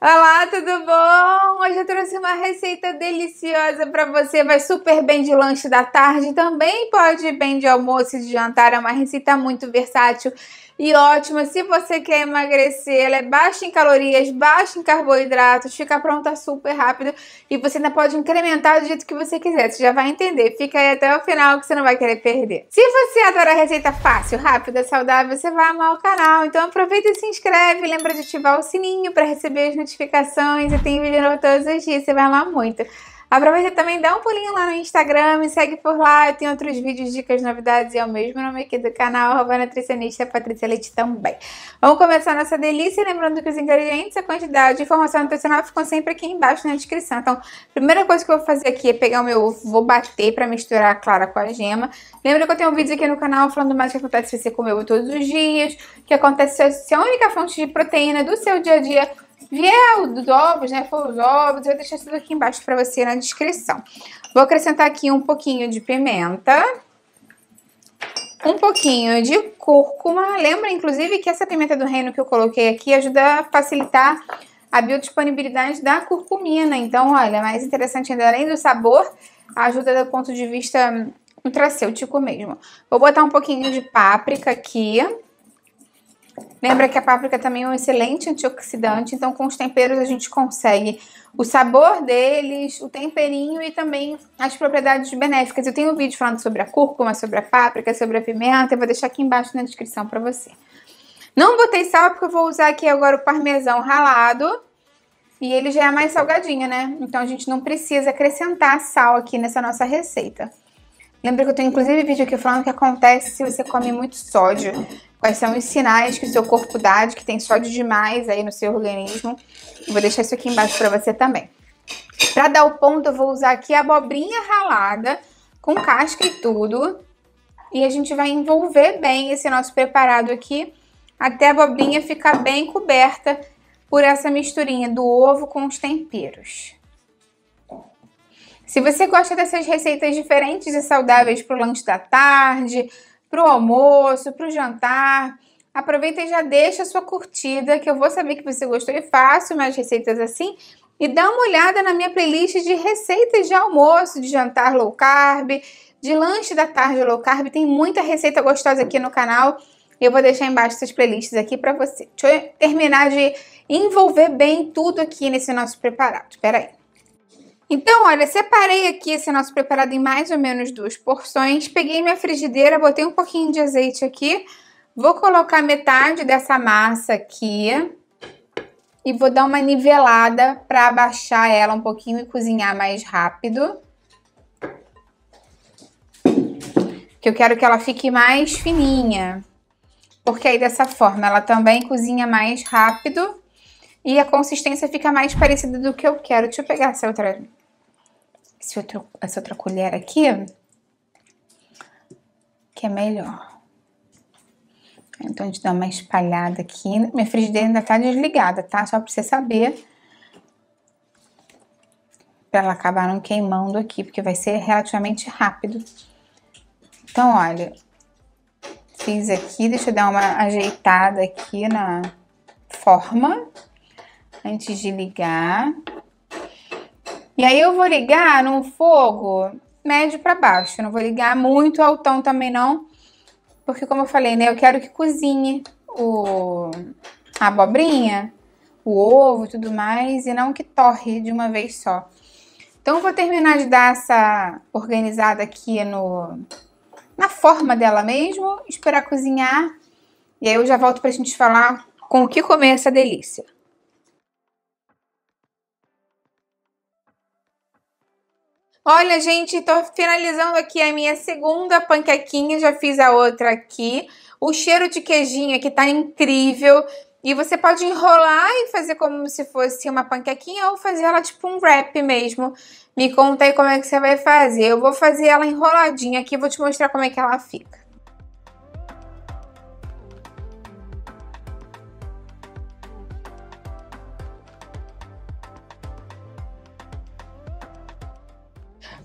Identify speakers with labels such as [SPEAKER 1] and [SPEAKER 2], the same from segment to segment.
[SPEAKER 1] Olá, tudo bom? Hoje eu trouxe uma receita deliciosa para você, vai super bem de lanche da tarde, também pode ir bem de almoço e de jantar, é uma receita muito versátil e ótima se você quer emagrecer. Ela é baixa em calorias, baixa em carboidratos, fica pronta super rápido e você ainda pode incrementar do jeito que você quiser. Você já vai entender. Fica aí até o final que você não vai querer perder. Se você adora receita fácil, rápida, saudável, você vai amar o canal. Então aproveita e se inscreve. Lembra de ativar o sininho para receber as notificações notificações e tem vídeo novo todos os dias, você vai lá muito. Aproveita também, dá um pulinho lá no Instagram, me segue por lá, eu tenho outros vídeos, dicas, novidades e é o mesmo nome aqui do canal, arroba nutricionista Patrícia Leite também. Vamos começar nossa delícia, lembrando que os ingredientes, a quantidade de informação nutricional ficam sempre aqui embaixo na descrição. Então, primeira coisa que eu vou fazer aqui é pegar o meu ovo, vou bater para misturar a clara com a gema. Lembra que eu tenho um vídeo aqui no canal falando mais o que acontece se você comer ovo todos os dias, o que acontece se a única fonte de proteína do seu dia a dia vier dos ovos, né, for os ovos, eu vou deixar tudo aqui embaixo para você na descrição. Vou acrescentar aqui um pouquinho de pimenta, um pouquinho de cúrcuma. Lembra, inclusive, que essa pimenta do reino que eu coloquei aqui ajuda a facilitar a biodisponibilidade da curcumina. Então, olha, mais interessante ainda, além do sabor, ajuda do ponto de vista nutracêutico hum, mesmo. Vou botar um pouquinho de páprica aqui. Lembra que a páprica é também é um excelente antioxidante, então com os temperos a gente consegue o sabor deles, o temperinho e também as propriedades benéficas. Eu tenho um vídeo falando sobre a cúrcuma, sobre a páprica, sobre a pimenta, eu vou deixar aqui embaixo na descrição para você. Não botei sal porque eu vou usar aqui agora o parmesão ralado e ele já é mais salgadinho, né? Então a gente não precisa acrescentar sal aqui nessa nossa receita. Lembra que eu tenho inclusive vídeo aqui falando que acontece se você come muito sódio quais são os sinais que o seu corpo dá de que tem sódio demais aí no seu organismo. Vou deixar isso aqui embaixo para você também. Para dar o ponto, eu vou usar aqui a abobrinha ralada, com casca e tudo. E a gente vai envolver bem esse nosso preparado aqui, até a abobrinha ficar bem coberta por essa misturinha do ovo com os temperos. Se você gosta dessas receitas diferentes e saudáveis para o lanche da tarde, para o almoço, para o jantar. Aproveita e já deixa a sua curtida, que eu vou saber que você gostou e faço mais receitas assim. E dá uma olhada na minha playlist de receitas de almoço, de jantar low carb, de lanche da tarde low carb. Tem muita receita gostosa aqui no canal. Eu vou deixar embaixo essas playlists aqui para você. Deixa eu terminar de envolver bem tudo aqui nesse nosso preparado. Espera aí. Então, olha, separei aqui esse nosso preparado em mais ou menos duas porções. Peguei minha frigideira, botei um pouquinho de azeite aqui. Vou colocar metade dessa massa aqui. E vou dar uma nivelada para abaixar ela um pouquinho e cozinhar mais rápido. Que eu quero que ela fique mais fininha. Porque aí dessa forma ela também cozinha mais rápido. E a consistência fica mais parecida do que eu quero. Deixa eu pegar essa outra esse outro, essa outra colher aqui, que é melhor. Então, a gente dá uma espalhada aqui. Minha frigideira ainda tá desligada, tá? Só pra você saber. Pra ela acabar não queimando aqui, porque vai ser relativamente rápido. Então, olha, fiz aqui, deixa eu dar uma ajeitada aqui na forma, antes de ligar. E aí eu vou ligar num fogo médio para baixo. Eu não vou ligar muito altão também não, porque como eu falei, né, eu quero que cozinhe o a abobrinha, o ovo e tudo mais e não que torre de uma vez só. Então eu vou terminar de dar essa organizada aqui no na forma dela mesmo, esperar cozinhar e aí eu já volto pra gente falar com o que comer essa delícia. Olha, gente, tô finalizando aqui a minha segunda panquequinha, já fiz a outra aqui. O cheiro de queijinho aqui tá incrível. E você pode enrolar e fazer como se fosse uma panquequinha ou fazer ela tipo um wrap mesmo. Me conta aí como é que você vai fazer. Eu vou fazer ela enroladinha aqui, vou te mostrar como é que ela fica.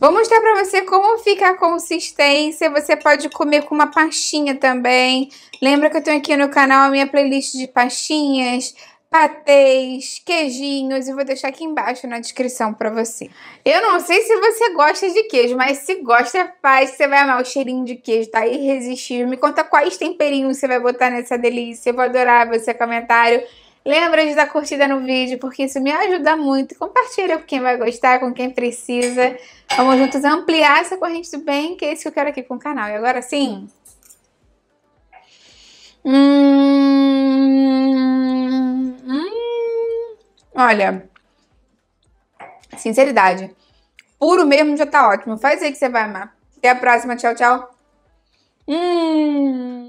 [SPEAKER 1] Vou mostrar para você como fica a consistência. Você pode comer com uma pastinha também. Lembra que eu tenho aqui no canal a minha playlist de pastinhas, patês, queijinhos. E vou deixar aqui embaixo na descrição para você. Eu não sei se você gosta de queijo, mas se gosta, faz. Você vai amar o cheirinho de queijo, tá irresistível. Me conta quais temperinhos você vai botar nessa delícia. Eu vou adorar ver seu comentário. Lembra de dar curtida no vídeo, porque isso me ajuda muito. Compartilha com quem vai gostar, com quem precisa. Vamos juntos ampliar essa corrente do bem, que é isso que eu quero aqui com o canal. E agora sim... Hum, hum, olha, sinceridade, puro mesmo já tá ótimo. Faz aí que você vai amar. Até a próxima, tchau, tchau. Hum.